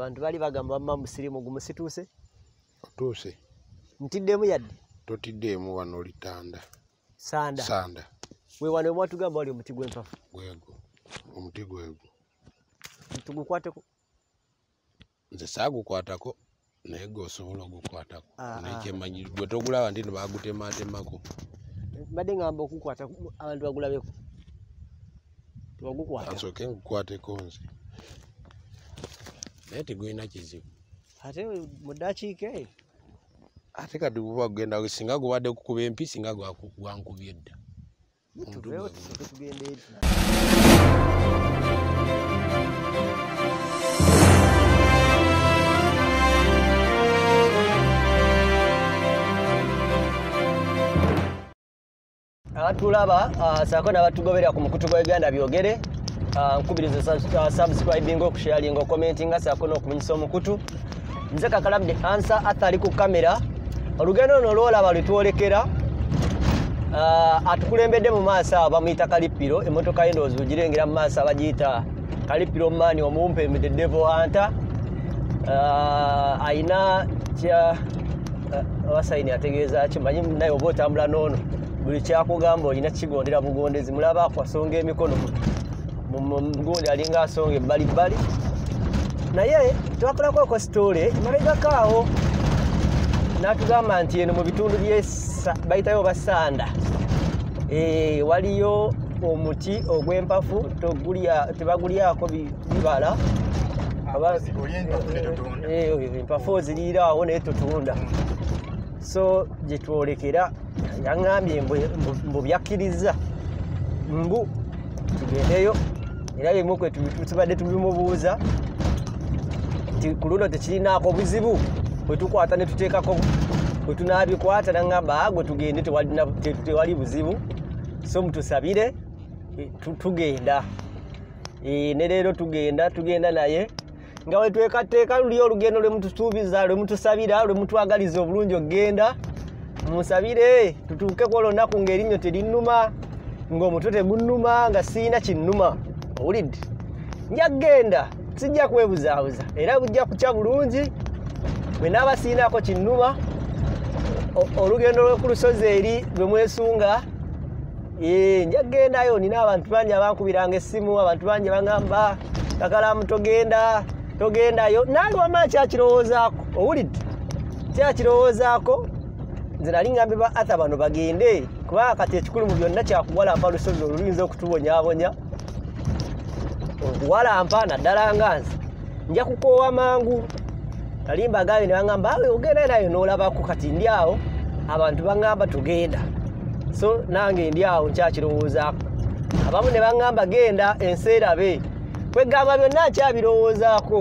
abantu bali bagamba bamma musirimu gumu situuse otuuse ntiddemu yadde totiddeemu wano olitanda sanda sanda we wano ewatugamba wali omuti gwenfafu gwego omuti gwego tugukwateko nze saagukwatako naye ge osobola ogukwatako ah, nekyemanyi ah. gwe togulaba nti ni bagutematemako mbadde ngamba okukwata abantu bagulabeko tebagukwatasooke nkukwateko nze naye tegulina kizibu ate mudakiika eyo ate kati guba kugenda singa gubadde kukuba empi singa gwankubya edda atulaba saako nabatugoberera ku mukutu gwa uganda byogere Ah, nkubirize ah, subscribing okusharing okommenting sakona okumunyisa omukutu nze kakalabde ansa atali ku kamera olugendo no lwolaba lwetwolekera ah, atukulembedde mu maaso awo bamuyita kalipiro emotoka yendoozi ogirengera mu maaso abagiyita kalipiro mumaani omumpemede devo hanta ayina abasaini ategeezaki manyi naye oba otambula noono buli kyakugamba olina kigondera bugondezi mulaba akwasonga emikono mugundi alinga asonga ebbalibbali naye twakolako ko sitoole emalegako awo natugamba nti eno mu bitundu bayitayo basanda eh, waliyo omuti ogwempafu tebaguliako bibala ah, empafu eh, eh, oziriirawo naye totunda so gyetwolekera yaŋambye mbu byakkiriza mbu tugendeyo era bimukwetubadde tubimubuuza nti ku luno tekirinaako obuzibu bwetukwata netuteekako bwetunabikwata naamba ah, gwe tugende tewali buzibu so mutusabire eh, tugenda eh, ne leero tugenda tugenda naye nga wetwekateeka luli olugendo lwemutusuubiza lwemutusabira lwemutwagaliza obulungi okgenda musabire tutuukeko lwonaku ngaerinnyo terinnuma ngaomutwe tegunnuma nga siina kinnuma owulidde nja kgenda sijja kwebuzaabuza era bujja kukya bulungi bwenaaba siinako kinnuma olugendo lwe ku lusozi eri lwe mwesunga eh, nja kgendayo nina abantu bangi abankubiranga essimu abantu bangi bagamba kakalamu togenda togendayo naliwamala kyakirowoozaako owulidde kyakirowoozaako nze nali ngambi ba atha bano bagende kubanga kati ekikulu mu byonna kyakuwalampa lusozi oluluyinza okutubonyaabonya walampa naddala nga nze nja kukoowa mangu kalimba gaayo ne baŋamba awe ogenda nayo n'olabako kati ndi awo abantu baŋamba tugenda so nange ndi awo nkyakirowoozaako abamu ne baŋamba genda enseerabe kwegamba byonna nkyabirowoozaako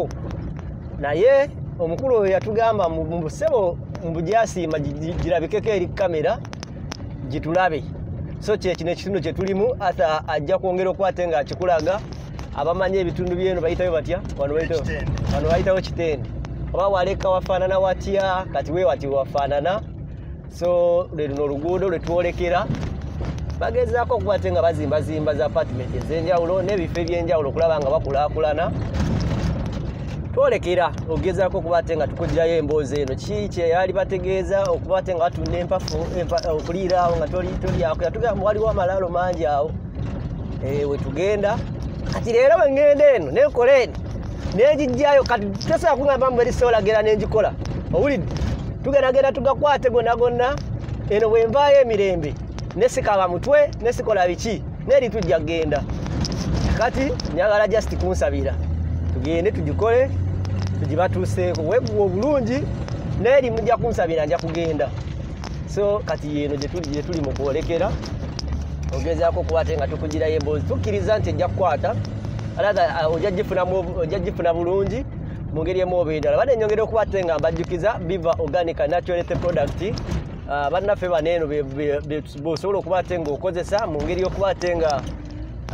naye omukulu oyo yatugamba mubusebo mubujasiima girabikeko eri kamera gitulabe so kyekino ekitundu kyetulimu ata ajja kwongera okwate ngaakikulaga abamanyi ebitundu byenu bayitayo batya wano bayitawo kitende oba waleka wafaanana watya kati wewati wafaanana so lweluno oluguudo lwetwolekera bagezaako okuba te nga bazimbazimba za apatiment ezenjawulo n'ebifo ebyenjawulo okulaba nga bakulaakulana twolekera okugezaako okuba te nga tukugirayo emboozi eno kii kyeyali bategeeza okuba te nga batunda empafu eh, okuliiraawo nga tolyako yatugamba waliwo amalaalo mangi awo eh, wetugenda kati leero bwegenda eno nekola eni negijjayo kati tesobola kugamba mberisoolagera nenjikola owulidde tugendagenda tugakwate gonna gonna eno bwenvaayo emirembe nesikaba mutwe nesikola biki neri tujja kgenda kati nyagala jasiti kunsabira tugende tugikole tugibatuuseeko wegwa obulungi neri mujja kunsabira nja kugenda so kati yeno jetuli mukwolekera ogezaako okubaate nga tukugirayo emboozi tukkiriza nti ejja kukwata alaa uh, ojja gifuna bulungi mu ngeri emuoba endala bane enyongere okubaate nga mbajjukiza biva organica naturalth product uh, bannaffe baneeno beosobola okubaate nga okozesa mu ngeri yokubaate nga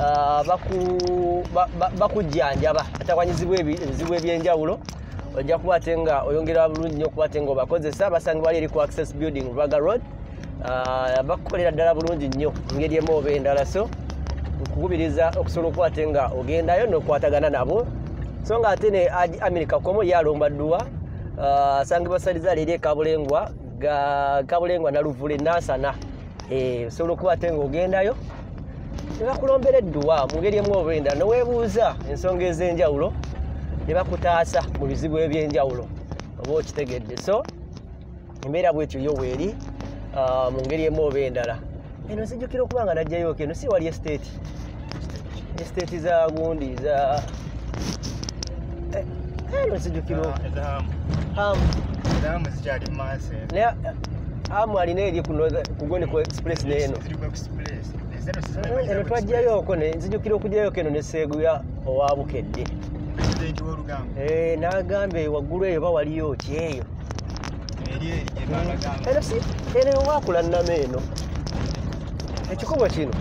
uh, bakujjanjaba atakwanyizibwa ebizibu ebyenjawulo ojja kubaate nga oyongera bulungi nyo okubaate nga obakozesa basangibwali eri ku access building lubaga road Ah, bakukolera ddala bulungi nnyo ngeri emu oba endala so nkukubiriza okusobola okukwate nga ogendayo nokwatagana nabo so nga ate ne america komo yalomba dduwa ah, asange basaliza leero ekabulengwa kabulengwa naluvule nasana eh, osobola okukwate nga ogendayo nebakulombera edduwa mungeri emu oba endala newebuuza ensonga ezenjawulo nebakutaasa mu bizibu ebyenjawulo oba okitegedde so embeera bwetyo yo weeri Ah, mungeri emuoba endala eno sijukira okubanga najjayo ke eno si wali esteeti esteeti za gundi za eh, eno sijukiraamu ah, alina eri kugoneku express neeno eno twajjayo oko nzijukira okujjayo ke eno eh, neseeguya owabukedde eh, n'agamba waggulu eyo oba waliyo ki eyo era si era ewakula nnama eno ekikubwa kino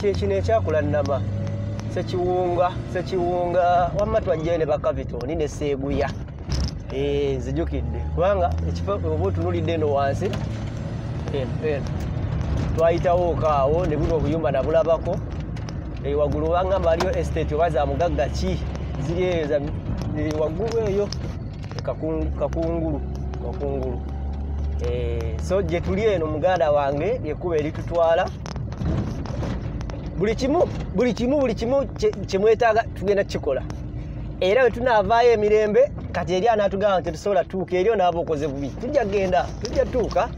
kyekino ekyakula nnama sekiwunga sekiwunga wamma twajjayo ne bakavitoni ne seeguya nzijukidde kubanga ekifo oba otunulidde eno wansi twayitawo okaawo ne buna obuyumba nabulabako waguluwangambaliyo estate oba za mugagga ki ziri eyo waggulu eyo kakungulu kakungulu eh, so gyetuli eno muganda wange lyekuba eritutwala buli kimu buli kimu buli kimu kyemwetaaga tugenda kukikola era wetunavaayo emirembe kati eri anatugamba tetusobola tuuka eryo naba okoze bubi tujja kgenda tujja tuuka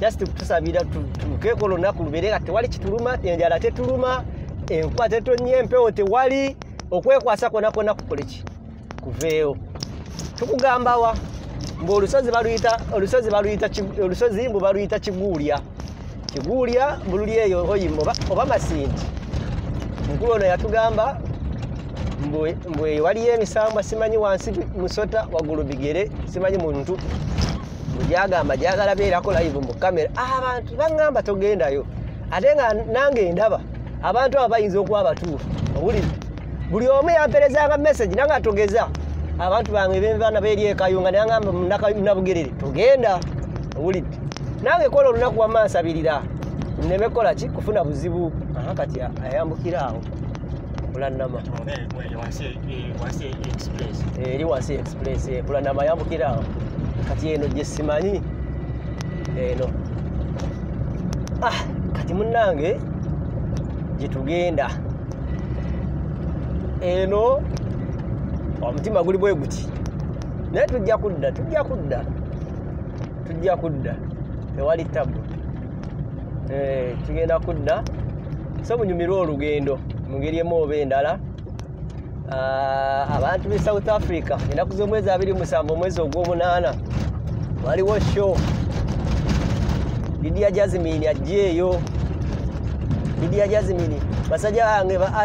just tusabira tutuukeko lunaku lubere nga tewali kituluma enjala tetuluma enkuba tetonye empewo tewali okwekwasa konakonakukoleki kuveewo tukugamba wa ngaolusozi baluyita olusozi baluyita olusozi mbu baluyita kiguulya kiguulya mbululi eyo oyimba oba masindi mukulu ono yatugamba mbu eyo waliyo emisambwa simanyi wansi musota wagulu bigere simanyi muntu mujagamba jagala beerako laivu mu kamera ah, abantu baŋgamba togendayo ate nga nange ndaba abantu abo bayinza okuba abatuufu obuli buli omu yamperezanga mesagi nanga togeza abantu bange bana belyekayunga nayagamba nabugerere togenda owulidde nange kola olunaku wamansabirira neme kola ki kufuna buzibu kati ayambukire awo eri wansi express eh, bulanama ayambukire awo kati eno gyesimanyi eno ah, kati munange gyetugenda eno omutima guli bwe guti naye tujja kudda tujja kudda tujja kudda tewali tabu eh, tugenda kudda so munyumirwe olugendo mungeri emu oba endala ah, abantu be south africa enaku zomwezi abiri musanvu omwezi ogwomunaana waliwo sho lidia jazimini ajeeyo lidia jazimini basajja bange ba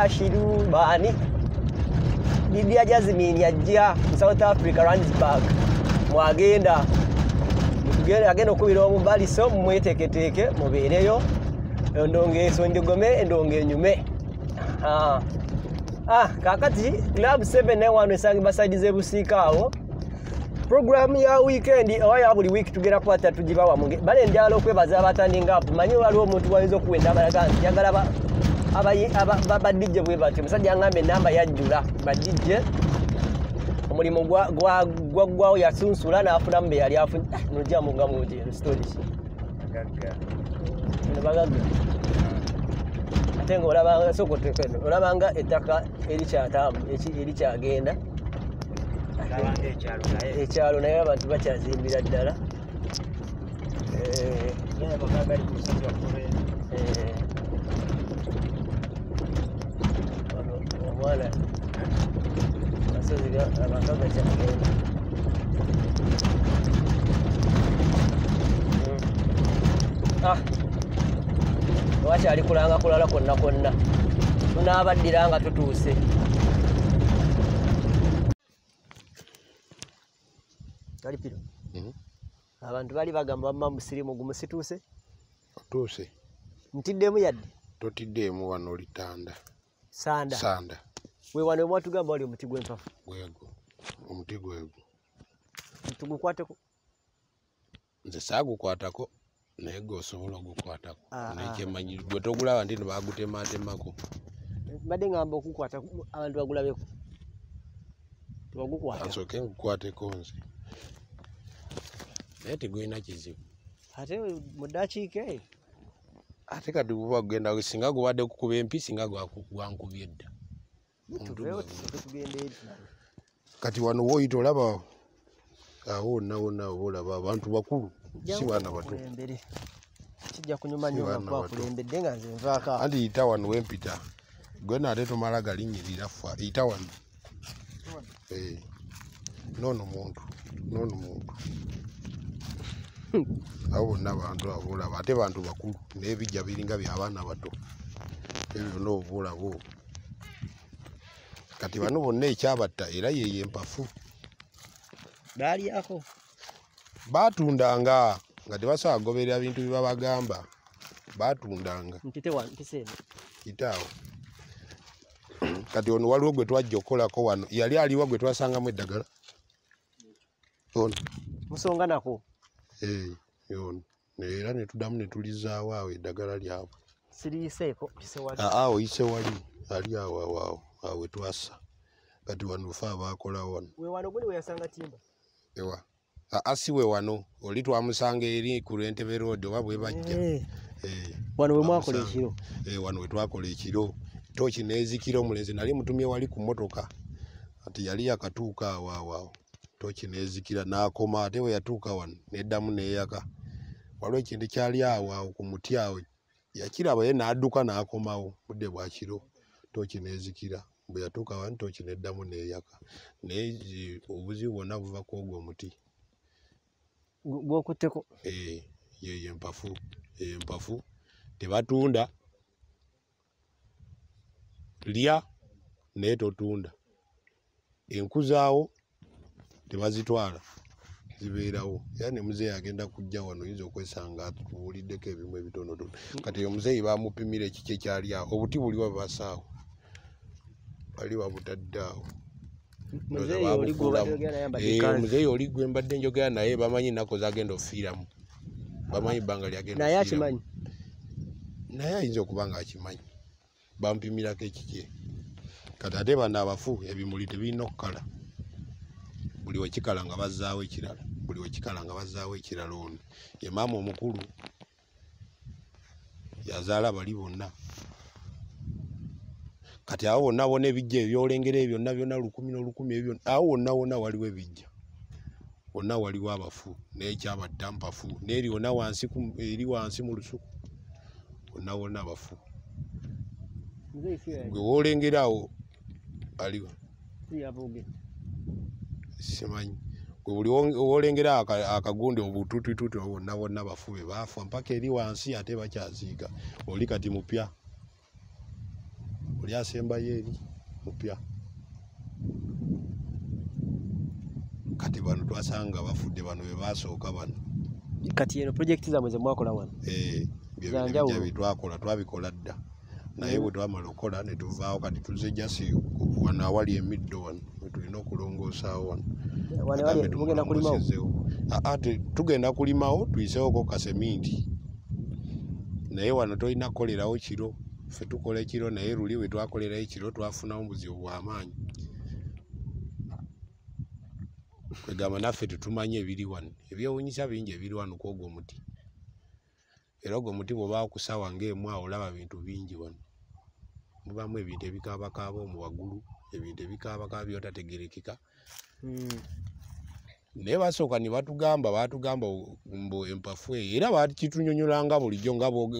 ashiru baani bibia jasmin yajja south africa ransburg mwagenda agenda okubira omubaliso mumweteeketeeke mubeereyo endonga esonjogome endonga enyume ah. Ah, kakati club 71 esangibasaidi zebusiika awo programu ya weekend owa ya buli wiiki tugenda kubatatugibawamu bale njala okwebaza abatandingaapu manyi waliwo omuntu wayinza okuwendabalaga njagala abadije bwe batyo musajja agambe enamba yajjula badije omulimu gwagwawo yasunsula nafunamu beyali afunnojamunga ah, mugate nga olabanga sokoteeno olabanga ettaka erikyatamu erikyagenda ekyalo naye abantu bakyazimbira ddala eh, voilà. Ça, c'est le gars, l'avantage de cette mm. Ah! Wacha ali kulanga kulala konna konna. Tunabaddiranga tutuuse. Kali pilo. Mhm. Abantu bali bagamba mama musirimu gumu situuse. Tutuuse. Ntiddemu yadde. Totiddemu wano litanda. sanda sanda wewano ewatugamba wali omuti gwempafu gwego omuti gwego tugukwateko nze sagukwatako naye geosobola ogukwatako ah, ah. nekyemanyi gwe togulaba nti nibagutematemako mbadde ngamba okukwata abantu bagulabeko tebagukwatasooke ngukwateko nze naye tigulina kizibu ate mudakiika eyo ate kati buba kugenda singa gubadde kukuba empi singa gwankuba edda kati wano woyita olaba awo onaona olaba abantu bakulu si baana bato anti yita wano wempita gwena ate tomala galinyirira fa yita wano nono eh. muntu nono muntu abo bonna bantu abolaba ate bantu bakulu nebijja biringa byabaana bato ebyona obulabo kati bano bonna ekyabatta era yeyo empafu balyako batundanga nga tebasobola kugoberera bintu byebabagamba batundanga kitaawo kati ono waliwo gwe twajja okukolako wano yali aliwa gwe twasangamu eddagala ono musonga nako era netudamu netulizaawo awo eddagala lyabwe oyise ah, wali ali awo awoawo awe twasa kati wanufe abakola wano ewa aasi ah, we wano oli twamusanga eri ku lwentebe rod oba bwe bajja eh. Eh, wano wetwakola ekiro eh, tokinezikira omulenzi nali mutumye wali ku motoka ati yali yakatuuka awo awoawo tooki n'ezikira n'akoma ate we yatuuka wano n'eddamu n'eyaka waliwo ekintu kyali awo awo ku muti awo yakiraba ye n'adduka n'akomawo budde bwa kiro tooki n'ezikira bwe yatuuka wano tooki n'eddamu n'eyaka naye obuzibu bwonna buva kwogwa omuti gwokutteko yeyempafu yeyempafu tebatunda lya naye totunda enku zaawo tebazitwala zibeerawo era nemuzeeyi agenda kujja wano yinza okwesanga atuwuliddeko ebimu ebitonotono kati omuzeeyi bamupimira ekiki ekyaliawo obuti buliwa bubasaawo bali babutaddeawo omuzeeyi eh, oli gwe mbadde njogera naye bamanyi enaku zagenda ofiiramu bamanyi ebbanga lyagendaakimanyi naye ayinza okuba nga akimanyi bampimirako ekike kati ate bano abafu ebimuli tebirina okukala buli wekikala nga bazaawo ekirala buli wekikala nga bazaawo ekirala ono ye maama omukulu yazaala bali bonna kati awo wonna bona ebijja ebyolengera e byonna byonna lukumi nolukumi ebyo awo wonna wona waliwo ebijja wonna waliwo abafu nekyabadda mpafu neeri wona wansi eri wansi mu lusuku wonna wona abafu gwe wolengeraawo aliwo simanyi gwe buli wolengera akagundi obututwituti bonna bonna bafube baafa mpaka eri wansi ate bakyaziika oli kati mupya oli asembayo eri mupya kati bano twasanga bafudde bano bebasooka bano kati eno projekiti zamwe zemwakola wano ebyo byonna bitwakola twabikola dda naye bwe twamala okukola ne tuvaawo kati tuze jasi wano awali emiddo wano wetulina okulongoosaawo wano ate ah, ah, tugenda kulimawo tuyiseewoko kaseminti naye wano tolina kukolerawo kiro ffe tukola ekiro naye luli we twakolerayo ekiro twafunawo buzibu bw'amaanyi kwegamba naffe tetumanye ebiri wano ebyewunyisa bingi ebiri wano kwogwa omuti era gwe muti bwobaawo ku ssaawa ngaemwawo olaba bintu bingi wano mubamu ebintu ebikaabakaaba omuwaggulu ebintu ebikaabakaaba byotategerekeka hmm. naye basooka ne batugamba batugamba mbu empafu eyo era bakitunyonyolanga bulijjo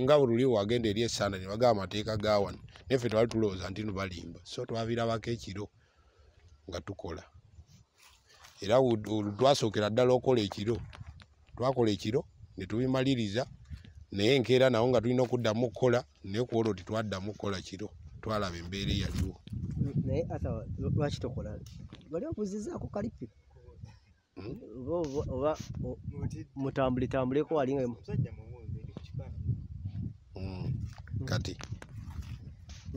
nga bululi wagenda eri essaana ne bagaba amateeka gawano naeffe twali tulowooza nti nubalimba so twabirabako ekiro nga tukola era twasookera ddala okola ekiro twakola ekiro ne tubimaliriza naye nkeera nawo nga tulina okuddamu okukola naye kuolwa titwaddamu okukola kiro twalaba embeera eyaliwo naye ata lwaki tokola wali obuzizaako kalipi oba mutambulitambuleko walinga hmm, kati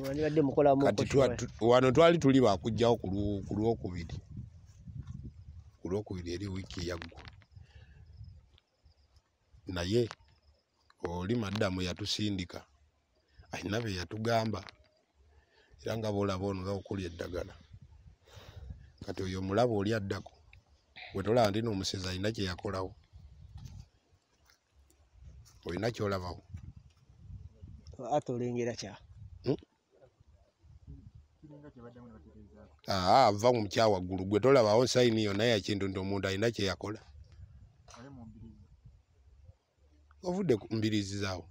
kati wano twali tuli bakugjawo ku lwokubiri ku lwokubiri eri wiiki yaggwa naye oli madamu yatusindika alina beyatugamba era nga boolaba ono gaokulya eddagala kati oyo omulaba oli addako wetolaba nti noomusezi alina kyeyakolawo olina kyolabawo ate olengera kya hmm? ava mu mukyawaggulu gwe tolabawo nsayini yonayakintu nti omuntu alina kyeyakola ovudde kumbirizi zaawo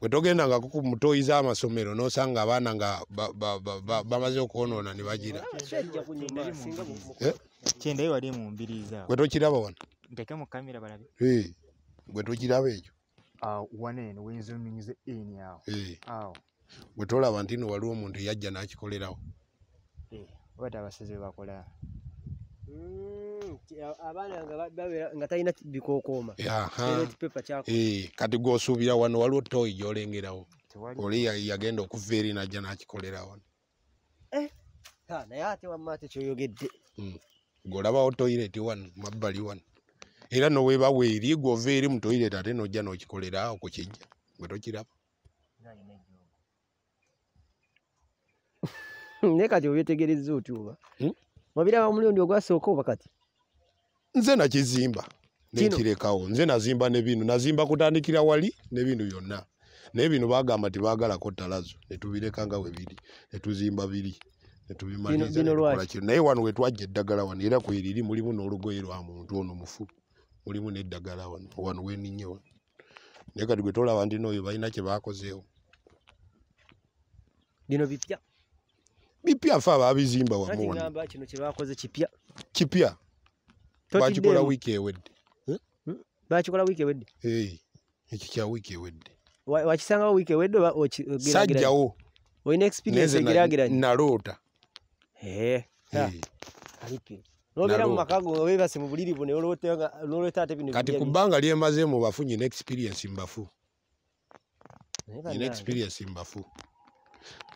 wetogenda nga kumutoyi zamasomero nosanga abaana nga bamaze okwonoona nebagira wetokiraba eh? wano gwetokiraba eh, ekyo gwetolaba ah, eh. nti no waliwo omuntu yajja nakikolerawo Mm, eh, kati gosuubira wano waliwo toyi gyolengerawo oli yagenda okuva eri najja nakikolera wanogolabawo eh, mm. toyireti wano mabbali wano era noweebawa eri gova eri mu toyireti ate nojja nokikolerawo kukijja gwe tokiraba naye kati obyetegereza otyoba hmm? wabiraba omulundi ogwasooka oba kati nze nakizimba nekirekawo nze nazimba nebintu nazimba kutandikira wali nebintu byonna naye bino bagamba tibagalako talazo netubirekanga webiri netuzimba biri netubimanyanaye wano wetwajja eddagala wano era kweriri mulimu n'olugoye lwa muntu ono mufu mulimu neddagala wano wano weninye naye kati gwe tolaba ndinaoyo balina kyebakozeewo bino bipya bipya fa babizimba wa mwana ngamba kino kye bakoze kipya kipya bakikola wiki ewedde hmm? bakikola wiki ewedde hey. eki kya wiki ewedde wakisangawo wa wiki ewedde uh, sajjawo oyina experience egeraageranye naloota kati kubanga lyemazemu bafunyina experience mbafu nina experience mbafu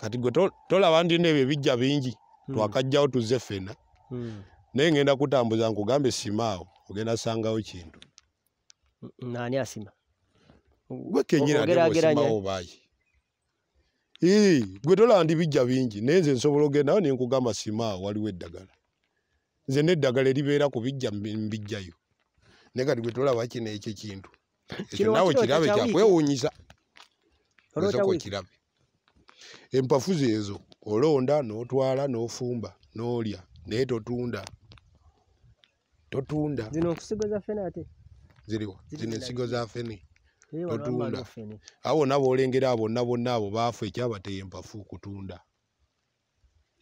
kati gwe tolaba ndi nebyo ebijja bingi hmm. twakajjawo tuze fena hmm. naye ngenda kutambuza nkugambe simaawo ogenda sangawo kintu nani asima gwekenyiraimawo baayi gwe tolaba ndi bijja bingi naye nze nsobola ogendawo nenkugamba simaawo waliwo eddagala nze neddagala eribeera ku bijja mbijjayo naye kati gwe tolaba kino ekyo kintu ekyo nawe kirabe kyakwewuunyisa ezeko kirabe empafu zezo olonda notwala nofumba nolya naye totunda totunda ziriwa zino ensigo za fene totunda abo nabo olengera bonna bonna abo baafu ekyabateya empafu okutunda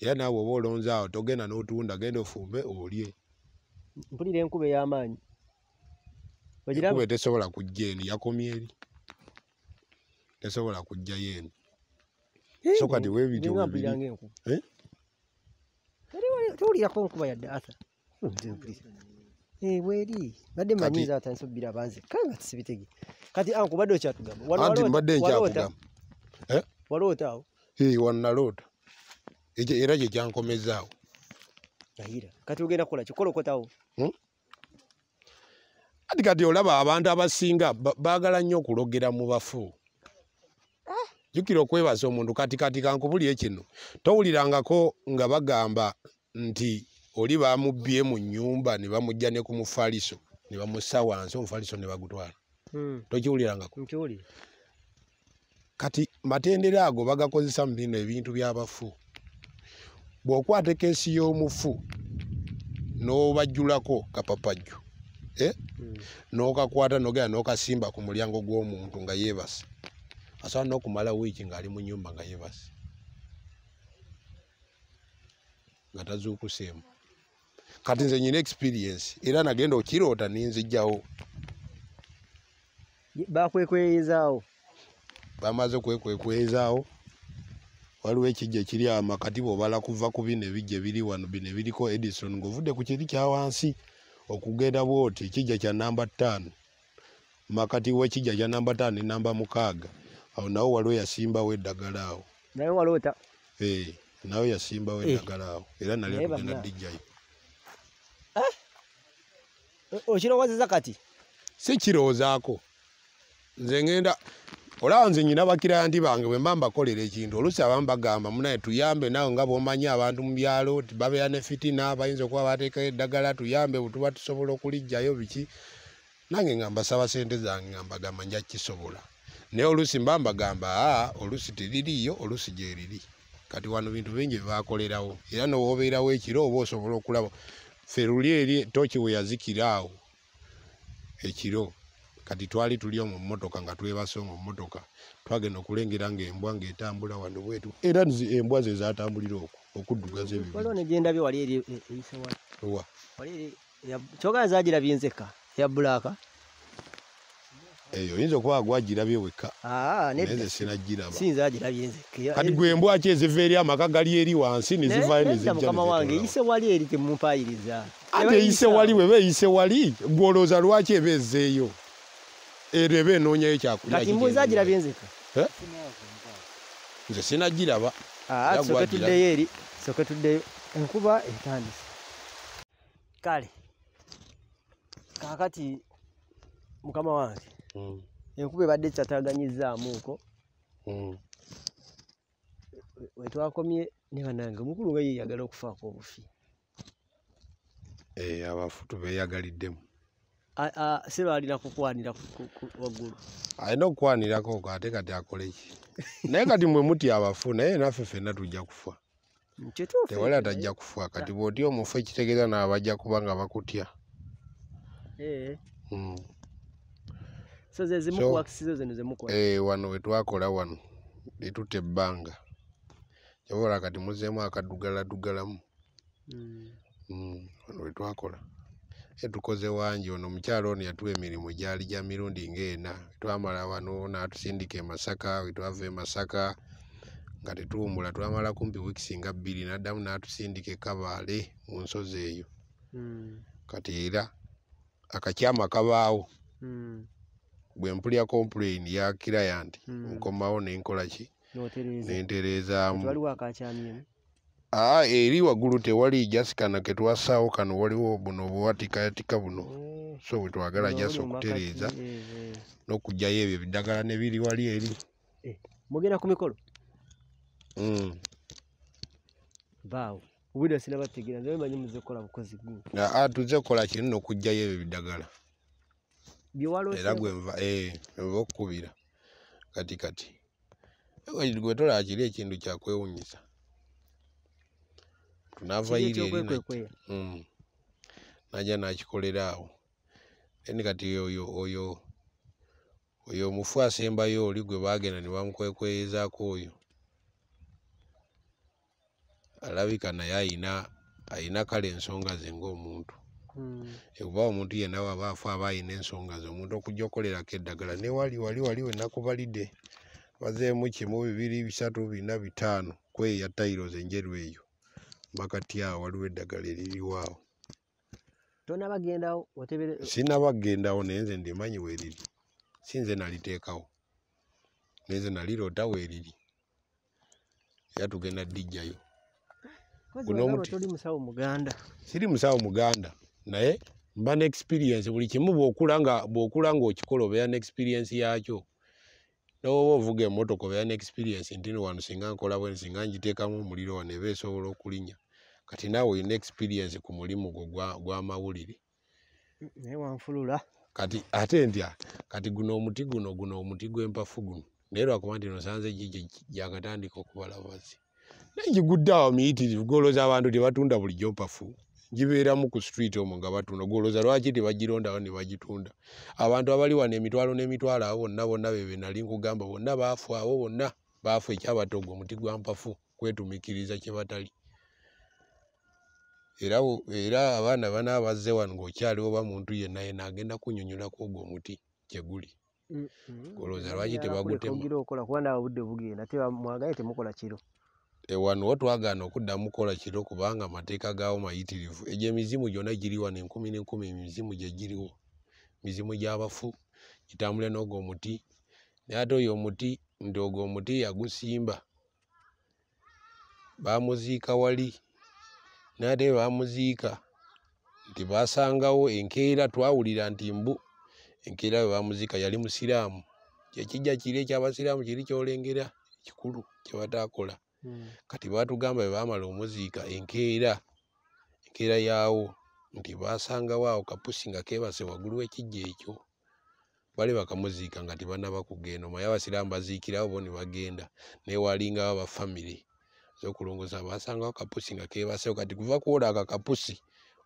era naawe oba olonza awo togenda n'otunda genda ofumbe olye mpulira enkuba ey'amaanyi enkuba tesobola kujja eno yakomye eri tesobola kujjayo eno sooka tewebiti tuwulirako nkuba yadde ata hmm, eh, weri badde manyiza atansobira banze kanga tisibitege kati anku badde okyatugambaanti mbadde nkyakugamba waloootaawo wanaloota era gye kyankomezaawo ayira kati ogenda kukola kikolokotawo kati hmm? kati olaba abantu abasinga baagala nnyo okulogera mu bafu jukira okwebaza omuntu kati kati kankubulire kino towulirangako nga bagamba nti oli bamubbye mu nyumba ne bamujja ne ku mufaliso ne bamussa wansi omufaliso ne bagutwala hmm. tokiwulirangako kati matendere ago bagakozesa mu bino ebintu byabafu bwokwata ekeesi y'omufu n'obajjulako kapapajjo eh? hmm. nokakwata nogera nokasimba ku mulyango gw'omuntu nga yeebasa asobola nokumala wiiki ngaali mu nyumba nga yebase nga tazukuseemu kati nze nyina experiensi era nagenda okirota ninzijjawo bakwekweyezaawo bamaze kwekwekweyezaawo waliwo ekijja ekiri awo makati bobala kuva ku bino ebijja biri wano bino ebiriko edison ngaovudde ku kiri kyawansi okugenda bwoti ekijja kya namba ttaano makati wekijja kya namba ttaano enamba mukaaga awo nawo waliwo yasimbawo eddagala awo naye walota ee eh, nawo yasimbawo eh. eddagala awo era nali akugenda dijjayo eh? okirowoozeza kati si kirowoozaako nze ŋenda olaba nze nyina bakiranti bange bwe mba mbakolera ekintu olusi abamu bagamba munaye tuyambe nawe nga bomanyi abantu mu byalo babeera ne fitina bayinza okuba bateekayo eddagala tuyambe bwetuba tusobola okuliggyayo biki nange nga mbasaba sente zange nga mbagamba njakisobola naye oluusi mba mbagamba oluusi teririiyo oluusi gyeriri kati wano bintu bingi byebakolerawo era nowoobeerawo ekiro oba osobola okulaba fe luli eri toki weyazikiraawo ekiro kati twali tuli omu mmotoka nga twebasa omu mmotoka twagenda okulengera ngaembwa ngaetambula wano bwetu era embwa ze zatambulira oku okuddugaza ebyoaonegendabyo waliwa kyogaa zagirabyenzeka ya bulaaka Eyo yinzo kwa gwajira byeweka. Ah, ah nedde sinagira ba. Sinza agira byenze. Kadi gwembo akeze veri amakagali eri wansi ni zivaye ni zijja. Kama wange ise wali eri ke mumpayiriza. Ate ise wali wewe ise wali gworoza lwaki ebeze yo. Erebe nonya ekya kulya. Kati mbuza agira byenze. Eh? Nze sinagira ba. Ah, ah soke tudde eri. Soke tudde enkuba etandise. Kale. Kakati mukama wange Hmm. enkuba ebadde kyataganyizaamuko hmm. wetwakomye ne banange omukulu nga yeyagala okufaako obufi eh, abafu tubeyagaliddemu seba alina kukwanira waggulu alina okukwanirako ate kati akoleki naye kati mwe muti abafu naye naffe fenna tujja kufa tewali atajja kufa kati bwotya omufu ekitegeeza naabajja kuba nga bakutya eh. hmm. so zezimu so, wax sizo zenu zemukola eh wano wetu akola wano litu tebanga yobola kati muzemu akadugala dugalamu mm mm wano wetu akola etukoze wanji ono mchalo ono yatuwe mirimu jali ja mirundi ngena twamala wano na tusindike masaka twave masaka ngati tumula twamala kumbi wiki nga bbiri na damu na tusindike kabale mu nsozi eyo mm. kati era akachama kabawo mm. bwempulya complain ya client nkomawo hmm. nenkola ki nentereezaamu ah, eri waggulu tewali jasikana ketwasaawo kano waliwo buno obuwatikayatika buno eh. so bwetwagala jasi okutereeza eh, eh. n'okugjayo ebyo biddagala nebiri wali eri mugenda ku mikolo hmm. baawo obwida sinabategeera nze bamanyi muze kukola bukozi gu ah, ah, tuze kukola kino n'okugjayo ebyo biddagala byewaloera gwenva enva eh, okukubira kati kati gwetola akiri ekintu kyakwewunyisa tunavaire mm. najja nakikolera awo eni kati oyo oyo oyo omufu asembayo oli gwe bagenda nibamukwekweyezaako oyo alabika naye ayina ayina kale ensonga zenga omuntu oba hmm. omuntu yenna wabaafu aba ayina ensonga ze omuntu okujja okukolerako eddagala ne wali wali wali wenakubalidde bazeemu kimu bibiri bisatu bina bitaano kweya tairos enjeru eyo bakati awo waliwo eddagala eririwaawo sinabagendawo naye nze ndimanyi weeriri si nze naliteekawo naye nze naliroota weeriri era tugenda ddijjayo guno omuti siri musawo muganda naye mba neexperience buli kimu bwokula ngaokikola obeera neexperience yakyo nowoba ovuga emotoka obeera neexperience ntino wano singa nkola bwe singa ngiteekamu omuliro wano eba esobola okulinya kati naawe olina experience ku mulimu gwo gwamawulire naye wanfulula kati ate ntya kati guno omuti guno guno omuti gw'empafu guno naye lwakuba nti nosanze gigye gyakatandika okubalabazi naye ngiguddeawo miyitirivu golooza abantu tebatunda bulijjo mpafu gibeeramu ku street omwo nga batunda gwoloza lwaki tebagirondawo ne bagitunda abantu abali wano emitwalo n'emitwalo awo bonna bonna bebenali nkugamba bonna baafu awo bonna baafu ekyabatogo omuti gwa mpafu kwetumikiriza kyebatali era era abaana banaabazze wano ngaokyaliwo ba muntu yenna yena agenda kunyonyolaku ogwo omuti kyeguli kolooza mm-hmm. lwaki tebagutemu ewano watwagaana okuddamu kukola kiro kubanga amateeka gaawo mayitirivu egyemizimu gyonna giriwa nenkumi nenkumi emizimu gyegiriwo mizimu gyabafu gitambule n'ogwo omuti naye ate oyo omuti nti ogwo omuti yagusimba bamuziika wali naye ate bamuziika nti basangawo enkeera twawulira nti mbu enkeera we bamuziika yali musiraamu kyekijja kiri ekyabasiraamu kiri kyolengera ekikulu kyebataakola Hmm. kati batugamba bwe baamala omuziika enkeera enkeera yaawo nti baasangawo awo kapusi nga keebase waggulu w'ekijja ekyo bali bakamuziika nga tebanaba kugenda omanye abasiraamu baziikirawo bo ne bagenda naye waalingawo abafamiry zokulongoosa baasangawo kapusi nga keebaseo kati kuva kuola akakapusi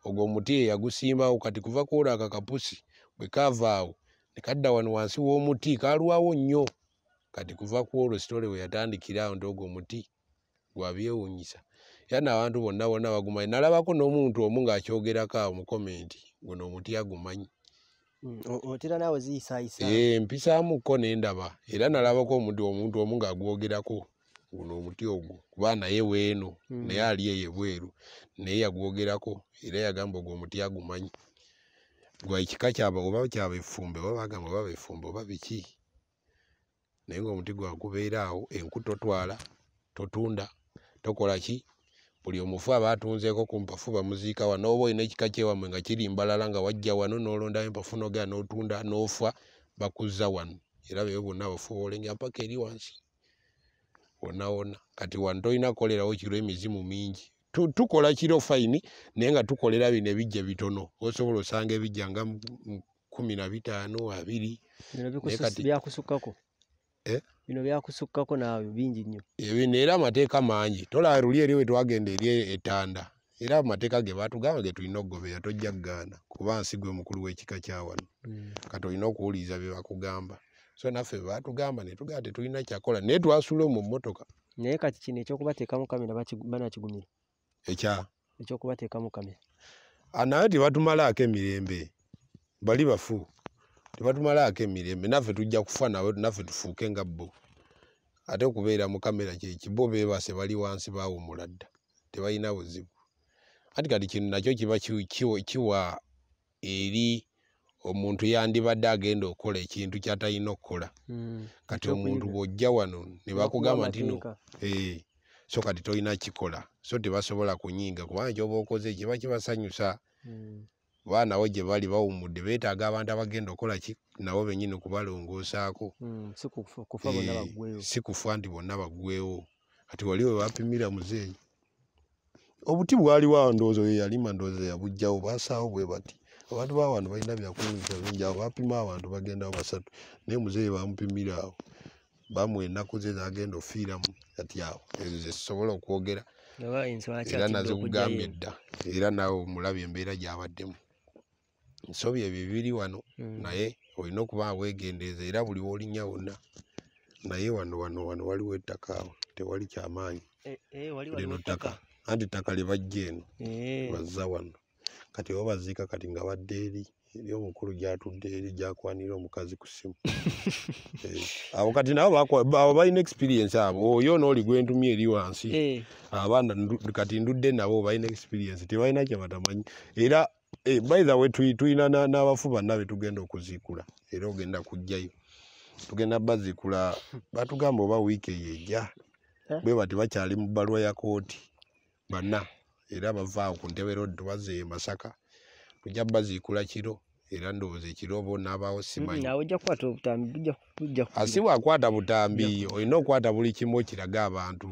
ogwo omuti eyagusimbawo kati kuva kuola akakapusi bwe kaavaawo nekadda wano wansi w'omuti kaalwawo nnyo kati kuva kuolo sitole we yatandikirawo nti ogwo omuti gwabyewunyisa era nabantu bonna bonna bagumanyi nalabako n'omuntu omu ngaakyogerako awo mukomenti guno omuti agumanyi hmm, otera nawe ziyisaayisa eh, mpisaamukko nendaba era nalabako omuti omuntu omu ngaagwogerako guno omuti ogwo kuba naye weeno hmm. naye ali eyo ebweru naye yagwogerako era yagamba ogwo omuti agumanyi gwaekika kyaba oba kyaba efumbe oba bagamba oba befumbe oba biki naye ngaomuti gwakubeera awo enku totwala totunda tokola ki buli omufu aba atunzeeko ku mpafu bamuziika wa noba olina ekika kyewamwe nga kiri mbalala nga wajja wano nolondayo empafu nogera notunda nofa bakuza wano era beyo bonna abafu boolengera paka eri wansi wonawona kati wano tolina kukolerawo kiro emizimu mingi tukola kiro fayini naye nga tukolera bino ebijja bitono osobola osanga ebijja nga kumi na bitaano abiri nayekatiyakusukako eh? bino byakusukkako naabyo bingi nnyo ebino era amateeka mangi tola luli eri wetwagenda eri etanda era amateeka ge batugamba ge tulina okugobera tojja kugaana kuba nsigwe mukulu w'ekika kyawano hmm. kati olina okuwuliriza bye bakugamba so naffe batugamba netugaa tetulina kyakola naye twasula mu mmotoka naye kati kino ekyokubateekamu kamera banakigumira ekya ekyokubateekamu kamera naye tebatumalaako emirembe bali bafu tebatumalaako emirembe naffe tujja kufa nawe naffe tufuuke nga bo ate okubeera mu kamera kyekibo bebase bali wansi bawumula dda tebalina buzibu anti kati kino nakyo kiba kiwa eri omuntu yandibadde agenda okukola ekintu kyatalina okukola hmm, kati omuntu bwojja wano nebakugamba ntino eh, so kati tolina kikola so tebasobola kunyinga kubanga kyoba okoze kiba kibasanyusa hmm. baanawo gye bali bawumudde beetaaga abantu abagenda okola ki nabo benyini kubalongoosaako hmm, si kufa eh, nti bonna baggweewo kati wali we bapimira muzeeyi obuti bwaliwawo ndowooza oyo yalima ndowooza yabugjawo baasaawo bwe bati abantu bawantu balina byakulungisa bingi awo bapima abantu bagendawo basatu naye muzeeyi bamupimira awo bamuwa ennaku ze zagenda ofiiramu ati awo ezo zezisobola okwogera era nazikugambye dda era naawe omulabi embeera gyabaddemu nsobi ebibiri wano hmm. naye olina okubaa wegendeeza era buli woolinya wonna naye wano wano wano waliwo ettaka awo tewali kyamaanyi eh, eh, lino ttaka anti ttaka lye bajja eno eh. bazza wano kati obaziika kati nga badde eri eri omukulu gyatudde eri gyakwanira omukazi ku simu abo kati nabo abo balina experiensi abo oyo nooli gwentumya eri wansi abaana kati ndudde nabo balina experiensi tebalina kyebatamanyi era e, by the way tulina tu n'abafuba na nabe tugenda okuziikula era ogenda kujjayo tugenda baziikula batugamba oba wiiki yeja eh? bwe bati bakyali mu bbaluwa ya kooti bana era bavaawo ku ntebe rod baze masaka tujja baziikula kiro era ndowooza ekiro bonaabaawo simanyi asiwa akwata ah, butambi olina okwata buli kimu okiraga abantu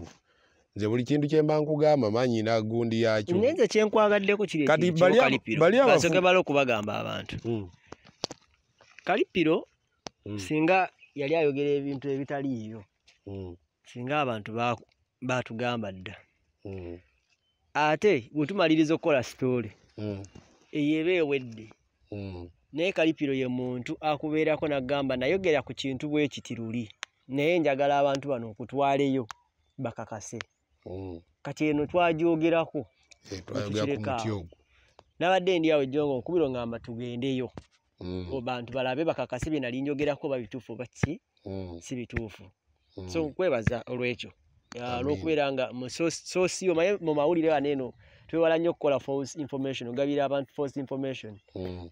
nze buli kintu kyemba nkugamba manyi nagundi yakyo nze kyenkwagaddeko kiriokubagamba abantu hmm. kalipiro hmm. singa yali ayogera ebintu ebitaliiyo hmm. singa abantu batugamba dda ate bwetumaliriza okukola sitoole eyoeba ewedde naye kalipiro ye muntu akubeerako nagamba nayogera ku kintu bwekitiruli naye njagala abantu bano okutwaleyo bakakase Mm. kati eno twajogerako nabadde ndiawo ejongo nkubiro ngamba tugendeyo mm. bantu balabe bakakasi byenalinjogerako babitufu baki mm. si bituufu so nkwebaza olwekyo olwokubeera nga sosio mu mawulire aneeno twewala nnyo okukola false information ogabira abantu false information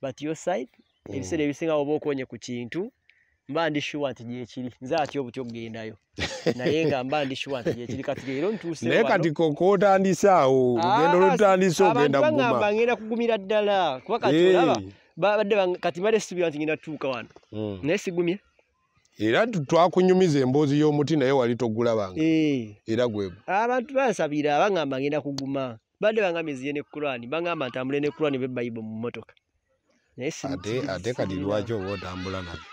but your side ebiseera ebisinga oba okonye ku kintu mba ndi sure nti gyekiri nze atya obuty okugendayo naye nga mba ndi sure nti gyekiri kati leero ntuuse naye kati kotandise awo lugendo ah, lwetutandise ogenda kugumaaba ngenda kugumira ddala kuba kati olaba badde kati mbadde situbira nti ngenda tutuuka wano hmm. naye sigumye era twakunyumiza emboozi y'omuti naye wali togulabanga era gwe ah, abantu bansabira abaŋŋamba ngenda kuguma badde baŋŋamba eziye ne kurani baŋŋamba ntambule ne kurani be bayibo mu mmotoka naye ate kati lwaki oba otambula nabyo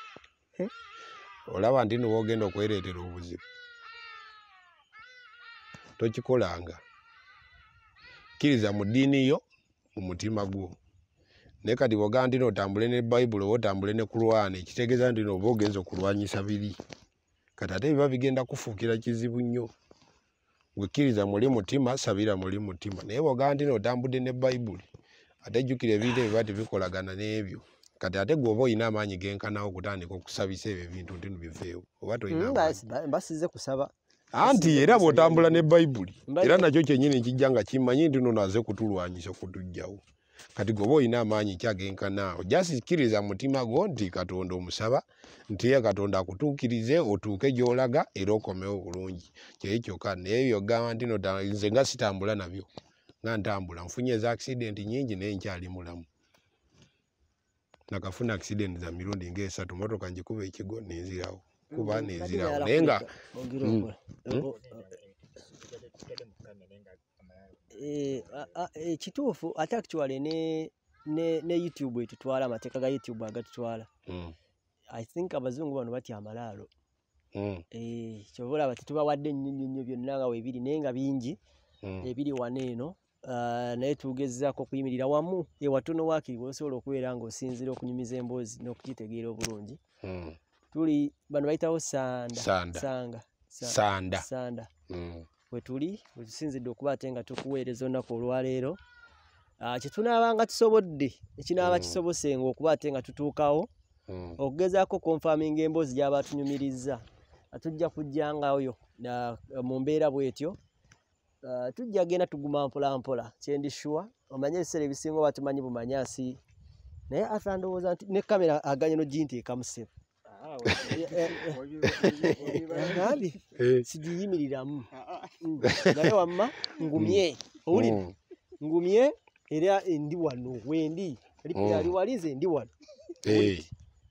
olaba nti niwe ogenda okwereetera obuzibu tokikolanga kkiriza mu ddiini yo mu mutima gwo naye kati bwogaba ntino otambule ne bayibuli oba otambule ne kulwana ekitegeeza nti nooba ogenza okulwanyisa biri kati ate biba bigenda kufuukira kizibu nnyo wekkiriza muli mutima sabira muli mutima naye bwogaba ntino otambudde ne bayibuli ate jjukira ebintu ebiba tebikolagana n'ebyo kati ate gwe oba olina amaanyi genkanawo okutandika okusabisa ebyo ebintu nti nubiveewo oba tolinambasize hmm, kusaba anti era bw'otambula ne bayibuli era nakyo kyenyini kijja nga kimanyi nti nono aze kutulwanyisa okutuggyawo kati gwoba olina amaanyi kyagenkanaawo jasikiriza mutima gwo nti katonda omusaba nti ye katonda akutuukirize otuuke gy'olaga era okomewo bulungi kyeyi kyokka naye byogamba nti nonze nga sitambula nabyo nga ntambula nfunye ez accidenti nyingi naye nkyali mulamu nakafuna accident za mirundi nga esatu motoka njikuba ekigo nenzirawo kuba mm, nenzirawo naye nga mm. ekituufu hmm? eh, eh, ate actually ne ne youtube etutwala amateeka ga youtube agatutwala hmm. i think abazungu bano batya amalaalo hmm. eh, kyobaolaba tetubawadde nnyonyo nnyo byonna nga weebiri naye nga bingi ebiri wano eno Eh, naye tugezaako okuyimirira wamu ewatono waakiri bwosobola okubeera nga osinzira okunyumiza emboozi n'okugitegeera obulungi hmm. tuli bano bayitawo sandasanda hmm. wetuli wetusinzidde okuba ate nga tukuweereza olunaku olwaleero ah, kyetunaabanga tusobodde ekinaaba hmm. kisobose nga okuba ate nga tutuukawo okugezaako konfaminga emboozi gyaba tunyumirizza tujja kujjangayo mu mbeera bwetyo Eh, tujja genda tuguma mpola mpola kyendi shua omanye ebiseera ebisinga oba tumanyi bumanyasi naye ate andowooza nti ne kamera aganye nogintiika musiru gandi sigiyimiriramu ah, ah. Mm. naye wamma ngumye mm. owulire mm. ngumye era ndi wano eh. wendi ali wali nze ndi wano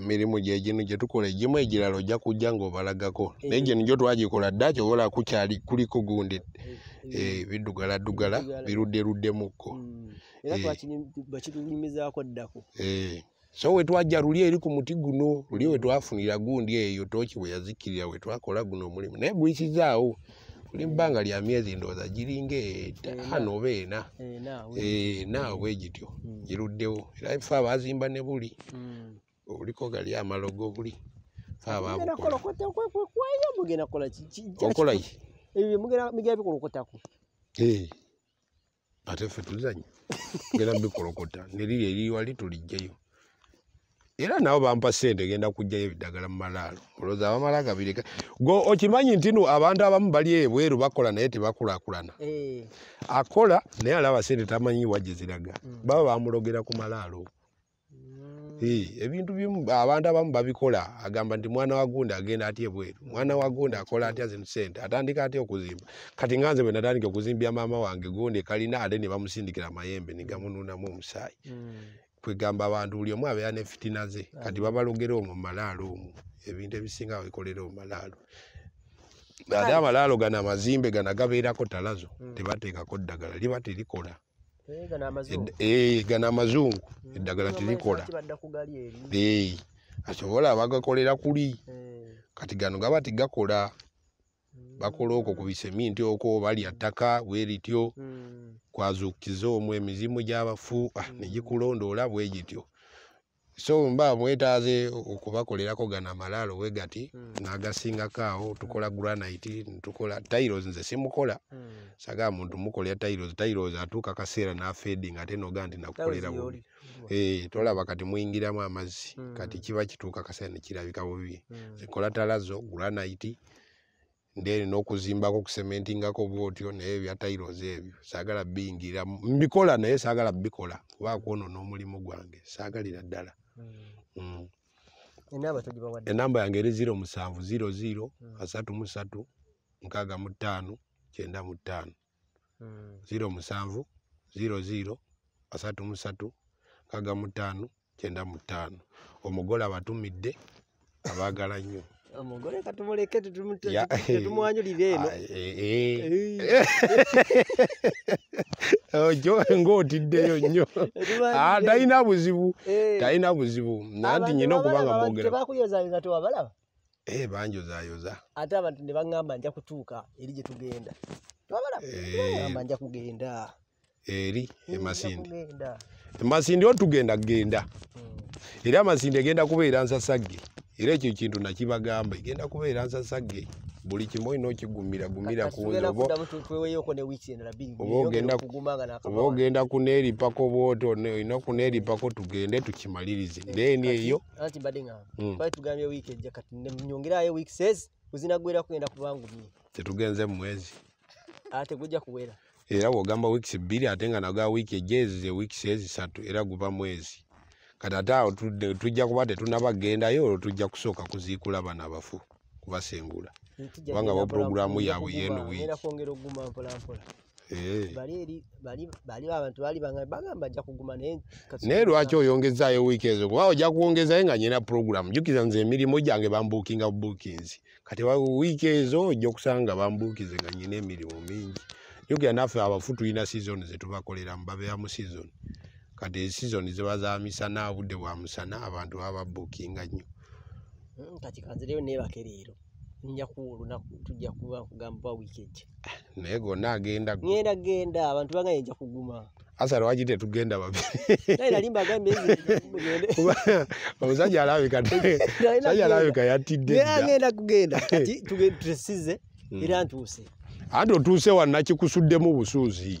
emirimu gyegino gyetukola egimu egirala ojja kujja ngaobalagako naye gyeno gyo twagikola ddaki obola kukyali kuliko gundi biddugaladdugala birudde ruddemukko so wetwajja luli eri ku muti guno luli wetwafunira gundi eyo tooki bwe yazikkirira wetwakola guno omulimu naye gwisizaawo tuli mubanga hmm. lya myezi ndooza giringa etaano oba ena naawe eh, gityo hmm. giruddewo era ebifo abazimba ne buli hmm. obuliko gali amalogo obuli fabaokolaiokolaiemugenabikolokotako ate ffe tulizanya gena mubikolokota neriri eriwali tulijjayo era nawo bampa sente genda kujjayo ebiddagala mumalaalo olowooza abamala gabireka gwe okimanyi nti no abantu abamu bali ebweru bakola naye tebakulakulana eh. akola naye alaba sente tamanyiwa gye ziraga mm. baba bamulogera ku malaalo oko Hmm. ebintu bimu abantu abamu babikola agamba nti mwana wagunda agenda atya ebweru mwana wagunda akola atya zinu sente atandika atya okuzimba kati nganze bwe natandika okuzimbya maama wange gundi kalina ate ne bamusindikira amayembe negamununamu omusaayi hmm. kwegamba abantu buli omu abeera nefitina ze kati babalogera omu mumalaalo omu ebintu ebisinga babikolera omumalaalo ate amalaalo gano amazimbe gano gabeerako talazo hmm. tebateekako ddagala liba terikola Eh, gana amazungu eh, hmm. eddagala tirikola eh, asobola abagakolera kuli kati gano gaba tigakola hmm. bakola okwo kubiseminti okwo balya ttaka bweritya hmm. kwazukiza omu emizimu gyabafu ah, negikulondoola bwegityo so mba mwetaaze okubakolerako gano amalaalo we gati hmm. n'agasingako awo tukola granit tukola tyros nze simukola hmm. saga muntu mukolera tyros tyros atuuka kaseera n'afeding ate noga nti nakukolera bubi eh, tolaba kati muyingiramu amazzi hmm. kati kiba kituuka kaseera nekirabika bubi zikola talazo granit ndeni n'okuzimbako okusementingako bwotyo naye bya tyros ebyo saagala bingiramu mbikola naye saagala bikola kubaakwonoona omulimu gwange saagalira ddala Mm. enamba yange eri ziro musanvu ziro ziro mm. asatu musatu nkaaga mutaano kyenda mutaano mm. ziro musanvu ziro ziro asatu musatu nkaaga mutaano kyenda mutaano omugole abatumidde abaagala nnyo omugore katumuleke tetumwanyulire eh, eno ah, eh, eh. ojo oh, ngaotiddeyo nnyo talina ah, buzibu talina buzibu nanti nyina okubanga mwogeratebakuyozayoza tewabalaba e banjozayoza ate abantu ne baŋŋamba nja kutuuka eri gye tugenda twabalaba nja kugenda eri emasindi emasindi otugenda genda hmm. era amasindi egenda kubeera nsasagge era ekyo kintu nakibagamba egenda kubeera nsasage buli kimu olina okigumira gumira kuoba ogenda kuneeripako bwoto olina kuneeripako tugende tukimalirize deni eyo hmm. tetugenze mumwezi era wogamba wiiki bbiri ate nga nagaa wiiki ejo ezi ze wiiki ezi satu era guba mwezi kati ate awo tujja kuba tetunabagendayo tujja kusooka kuziikula bano abafu kubasengula kubanga ba pulogulaamu yaabwe yeeno naye lwaki oyongezaayo wiiki ezo kuba ojja kwongezayo nga nyina pulogulaamu jukiza nze emirimu gyange bambuukinga bubuukinzi kati wiiki ezo ojja okusanga bambuukize nga nyina emirimu mingi jukira naffe abafu tulina siizoni zetubakoleramu babeeramu siizoni kati esizoni ziba za misana obudde bwa musana abantu baba bukinga nnyo hmm, kati kanzireyo neebake leero nja kuwa olunaku tujja kuba kugamba wiikeje naye gonna agenda genda genda abantu bagaye nja kuguma asa lwaki tetugenda babiomusajja alabikasajja alabika yatiddeagenda kugenda kati tugetusize era hmm. ntuuse anti otuuse wanakikusuddemu busuuzi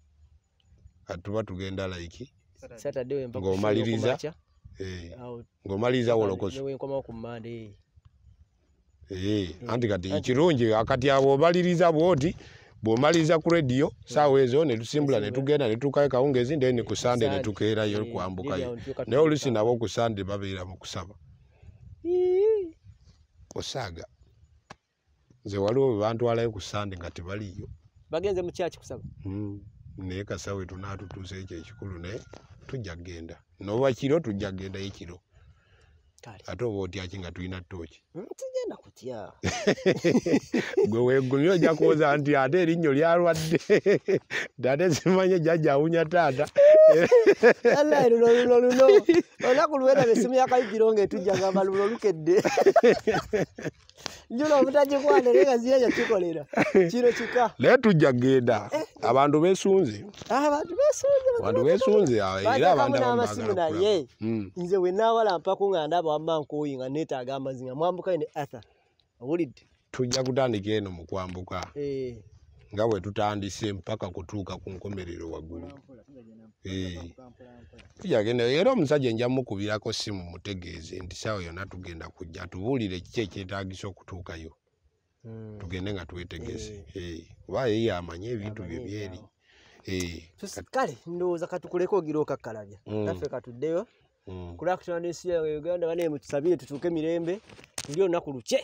katuba tugenda like ngomaliriza eh. ngomaliriza wolokozi eh, mm. anti kati ekirungi akati abobaliriza bwoti bwomaliriza ku rediyo mm. saawa ezo netusimbula netugenda netukayo kawungezi ndeyo ne ku sande netukeerayo kwambukayo naye olusi nabo ku sande babeera mu kusaba osaaga nze waliwo bebantwalayo ku sande nga tebaliyo bagenze mu kyaki kusaba mm. naye kasawe tunatutuusa ekyo ekikulu naye tujja kgenda noba kiro tujja kgenda yekiro ate oba otyaki nga tulina tooki hmm, tugenda kutya gwe wegumi ojja kuwoza nti ate erinnyo lyalwadde dade simanye jajawunya taata ala luno luno luno olunaku lwerala essimu yakaigiro nga etujjagamba luno lukedde njula omutagikwana ne gaziya yakikolera kiro kika naye tujjagenda eh, eh. abantu besunze ah, abantu besunze besunzeamasimu ah, naye hmm. nze wenawala mpaku nga ndaba wamba nkoyi nga netaaga amazi nga mwambukaine athar owulidde tujja kutandika eno mukwambuka eh. nga bwe tutandise mpaka kutuuka ku nkomerero waggulu tujagenda era omusajja enjamukubirako simu mutegeeze nti saawa yonna tugenda kujja tubuulire kiki ekyetagisa okutuukayo hmm. tugende nga twetegese kuba yeye amanye ebintu bye byeri kale ndowooza katukuleka ogira okakkalabya hmm. naffe katuddeyo kulakutananesiya hmm. uganda bane mutusabire tutuuke emirembe tuli olunaku luke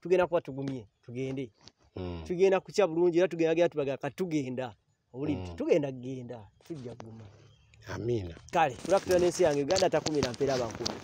tugenda kuba tugumye tugende Mm. tugenda kukya bulungi era tugendagenda tubaga katugenda obulidde tugenda kgenda mm. tujja guma amina kale tulakutula n'ensi yange uganda takumi na mpeera abankumi